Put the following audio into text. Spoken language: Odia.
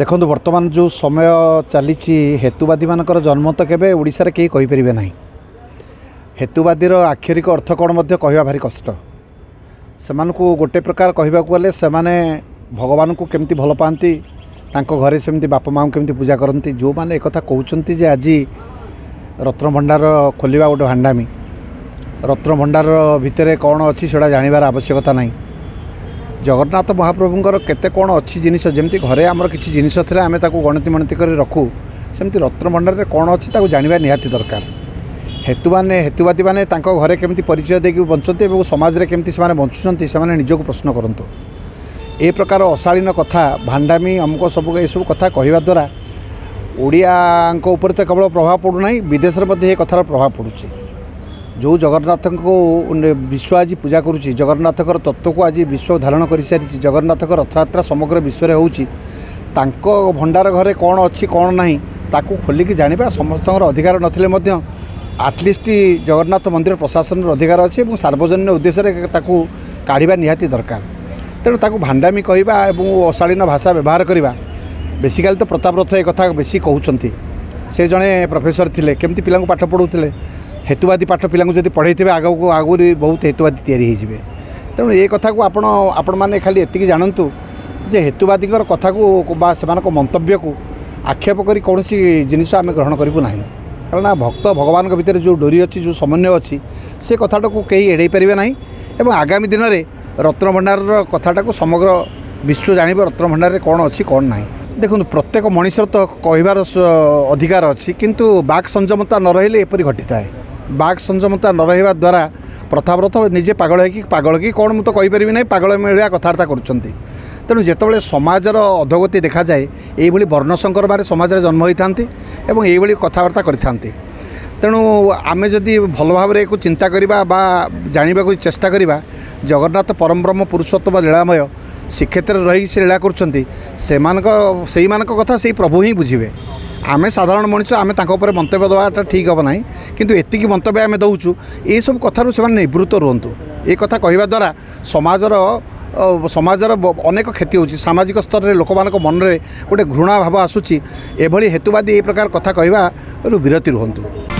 দেখুন বর্তমান ଯେଉଁ ସମୟ ଚାଲିଛି ହେତୁବାଦୀମାନଙ୍କର ଜନ୍ମ ତ କେବେ ଓଡ଼ିଶାରେ କେହି କହିପାରିବେ ନାହିଁ ହେତୁବାଦୀର ଆକ୍ଷରିକ ଅର୍ଥ କ'ଣ ମଧ୍ୟ କହିବା ଭାରି କଷ୍ଟ ସେମାନଙ୍କୁ ଗୋଟେ ପ୍ରକାର କହିବାକୁ ଗଲେ ସେମାନେ ଭଗବାନଙ୍କୁ କେମିତି ଭଲ ପାଆନ୍ତି ତାଙ୍କ ଘରେ ସେମିତି ବାପା ମାଆଙ୍କୁ କେମିତି ପୂଜା କରନ୍ତି ଯେଉଁମାନେ ଏକଥା କହୁଛନ୍ତି ଯେ ଆଜି ରତ୍ନଭଣ୍ଡାର ଖୋଲିବା ଗୋଟେ ଭାଣ୍ଡାମୀ ରତ୍ନଭଣ୍ଡାର ଭିତରେ କ'ଣ ଅଛି ସେଇଟା ଜାଣିବାର ଆବଶ୍ୟକତା ନାହିଁ जगन्नाथ महाप्रभु के कौन अच्छी जिनस जमी घरे आमर किसी जिनस गणति मणति कर रखु सेमती रत्न रत्नभंडार कौन अच्छी जानवा निहाती दरकार हेतु मैंने हेतुवादी मैंने घर के परिचय दे बचते और समाज में केमती बचुंट से निजक प्रश्न करतु ए प्रकार अशाड़ीन कथ भांडामी अमुक सब ये सब कथा कहवा द्वारा ओडिया तो केवल प्रभाव पड़ूना विदेश में कथार प्रभाव पड़ू ଯେଉଁ ଜଗନ୍ନାଥଙ୍କୁ ବିଶ୍ୱ ଆଜି ପୂଜା କରୁଛି ଜଗନ୍ନାଥଙ୍କର ତତ୍ତ୍ୱକୁ ଆଜି ବିଶ୍ୱ ଧାରଣ କରିସାରିଛି ଜଗନ୍ନାଥଙ୍କ ରଥଯାତ୍ରା ସମଗ୍ର ବିଶ୍ୱରେ ହେଉଛି ତାଙ୍କ ଭଣ୍ଡାର ଘରେ କ'ଣ ଅଛି କ'ଣ ନାହିଁ ତାକୁ ଖୋଲିକି ଜାଣିବା ସମସ୍ତଙ୍କର ଅଧିକାର ନଥିଲେ ମଧ୍ୟ ଆଟଲିଷ୍ଟ ଜଗନ୍ନାଥ ମନ୍ଦିର ପ୍ରଶାସନର ଅଧିକାର ଅଛି ଏବଂ ସାର୍ବଜନୀନ ଉଦ୍ଦେଶ୍ୟରେ ତାକୁ କାଢ଼ିବା ନିହାତି ଦରକାର ତେଣୁ ତାକୁ ଭାଣ୍ଡାମି କହିବା ଏବଂ ଅଶାଳୀନ ଭାଷା ବ୍ୟବହାର କରିବା ବେସିକାଲି ତ ପ୍ରତାପ ରଥ ଏ କଥା ବେଶୀ କହୁଛନ୍ତି ସେ ଜଣେ ପ୍ରଫେସର ଥିଲେ କେମିତି ପିଲାଙ୍କୁ ପାଠ ପଢ଼ାଉଥିଲେ ହେତୁବାଦୀ ପାଠ ପିଲାଙ୍କୁ ଯଦି ପଢ଼େଇଥିବେ ଆଗକୁ ଆଗରୁ ବହୁତ ହେତୁବାଦୀ ତିଆରି ହୋଇଯିବେ ତେଣୁ ଏ କଥାକୁ ଆପଣ ଆପଣମାନେ ଖାଲି ଏତିକି ଜାଣନ୍ତୁ ଯେ ହେତୁବାଦୀଙ୍କର କଥାକୁ ବା ସେମାନଙ୍କ ମନ୍ତବ୍ୟକୁ ଆକ୍ଷେପ କରି କୌଣସି ଜିନିଷ ଆମେ ଗ୍ରହଣ କରିବୁ ନାହିଁ କାରଣ ଭକ୍ତ ଭଗବାନଙ୍କ ଭିତରେ ଯେଉଁ ଡୋରି ଅଛି ଯେଉଁ ସମନ୍ୱୟ ଅଛି ସେ କଥାଟାକୁ କେହି ଏଡ଼େଇ ପାରିବେ ନାହିଁ ଏବଂ ଆଗାମୀ ଦିନରେ ରତ୍ନଭଣ୍ଡାରର କଥାଟାକୁ ସମଗ୍ର ବିଶ୍ୱ ଜାଣିବ ରତ୍ନଭଣ୍ଡାରରେ କ'ଣ ଅଛି କ'ଣ ନାହିଁ ଦେଖନ୍ତୁ ପ୍ରତ୍ୟେକ ମଣିଷର ତ କହିବାର ଅଧିକାର ଅଛି କିନ୍ତୁ ବାକ୍ ସଂଯମତା ନ ରହିଲେ ଏପରି ଘଟିଥାଏ ବାକ୍ ସଂଯମତା ନ ରହିବା ଦ୍ୱାରା ପ୍ରଥାବ୍ରତ ନିଜେ ପାଗଳ ହେଇକି ପାଗଳ କି କ'ଣ ମୁଁ ତ କହିପାରିବି ନାହିଁ ପାଗଳ ମିଳିବା କଥାବାର୍ତ୍ତା କରୁଛନ୍ତି ତେଣୁ ଯେତେବେଳେ ସମାଜର ଅଧଗତି ଦେଖାଯାଏ ଏଇଭଳି ବର୍ଣ୍ଣଶଙ୍କର ଭାବରେ ସମାଜରେ ଜନ୍ମ ହୋଇଥାନ୍ତି ଏବଂ ଏଇଭଳି କଥାବାର୍ତ୍ତା କରିଥାନ୍ତି ତେଣୁ ଆମେ ଯଦି ଭଲ ଭାବରେ ଏକୁ ଚିନ୍ତା କରିବା ବା ଜାଣିବାକୁ ଚେଷ୍ଟା କରିବା ଜଗନ୍ନାଥ ପରମ୍ପରମ ପୁରୁଷୋତ୍ତମ ଲୀଳାମୟ ଶ୍ରୀକ୍ଷେତ୍ରରେ ରହିକି ସେ ଲୀଳା କରୁଛନ୍ତି ସେମାନଙ୍କ ସେଇମାନଙ୍କ କଥା ସେଇ ପ୍ରଭୁ ହିଁ ବୁଝିବେ ଆମେ ସାଧାରଣ ମଣିଷ ଆମେ ତାଙ୍କ ଉପରେ ମନ୍ତବ୍ୟ ଦେବାଟା ଠିକ୍ ହେବ ନାହିଁ କିନ୍ତୁ ଏତିକି ମନ୍ତବ୍ୟ ଆମେ ଦେଉଛୁ ଏସବୁ କଥାରୁ ସେମାନେ ନିବୃତ ରୁହନ୍ତୁ ଏ କଥା କହିବା ଦ୍ୱାରା ସମାଜର ସମାଜର ଅନେକ କ୍ଷତି ହେଉଛି ସାମାଜିକ ସ୍ତରରେ ଲୋକମାନଙ୍କ ମନରେ ଗୋଟେ ଘୃଣା ଭାବ ଆସୁଛି ଏଭଳି ହେତୁବାଦୀ ଏ ପ୍ରକାର କଥା କହିବାରୁ ବିରତି ରୁହନ୍ତୁ